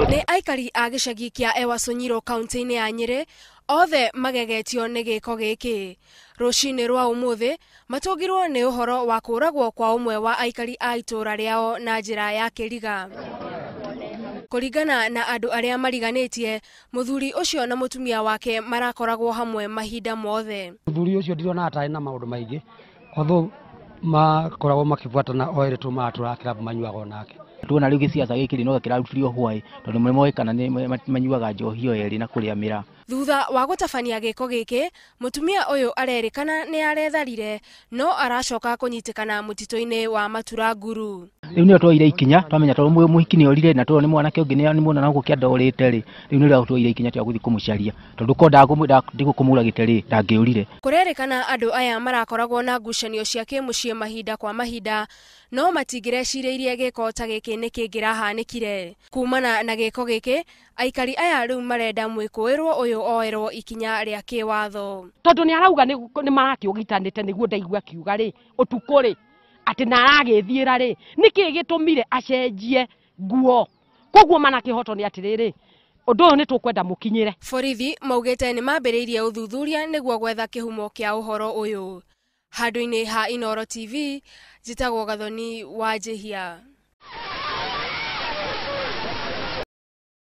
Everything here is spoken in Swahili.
nä aikari a gĩcagi ewa ewasonyiro kaunti inä ya rä othe magegetio nĩ gĩko gĩkĩ rũcinĩ rwa ngirwo nä å horo wa ragwo kwa mwe wa aikari a rä ao na ra ya kå ringana na tie må thuri å cio na tumia wake marakoragwo hamwe mahinda mothe mũthuri cio ndirona atarĩ na maũndũ maingĩ although makoragwo makĩbuatana oerĩ tu maratũra kĩrabu manyuaga nake tuona rä u gä ciaca gä kä rä no gakärarutire å hwaä tondå må moä kana nä manyuaga njohio ä yerä na kå rä amä ra thutha wa gutabania giko giki mutumia ũyũ arerĩkana ni aretharire no aracoka kunyitikana mũtitũ wa matura riu rĩu nĩo twoire ikinya twamenya tondũ muhiki ni orire na tondũ ni mwanake ũngĩ ni mwona na gukia gũkĩa ri riu ni nĩrĩo twoire ikinya tĩa gũthiĩ kũmũcaria tondũ ko ndĩgũkũmũragĩte rĩ ndangĩũrire kũrerĩkana andũ aya marakoragwo na ngucanio cia kĩmũciĩ mahinda kwa mahinda no matingĩrecirĩirie giko ta gĩkĩ nĩ kĩngĩrahanĩkire kumana na giko giki aikari aya riu marenda mwikuirwo ũyũ uyu oerwo ikinya ria kiwatho tondu ni arauga ni marakiugitanite niguo ndaigua kiuga ri utuku ri ati na aragithiira ri niki gitumire acenjie nguo koguo mana kihoto ni atiriri undu uyu ni tukwenda mukinyire borithi maugite ni mambiriirie uthuthuria niguo gwetha kihumo kia uhoro uyu handu-ini ha inoro tv njitagwo gathoni wa njihia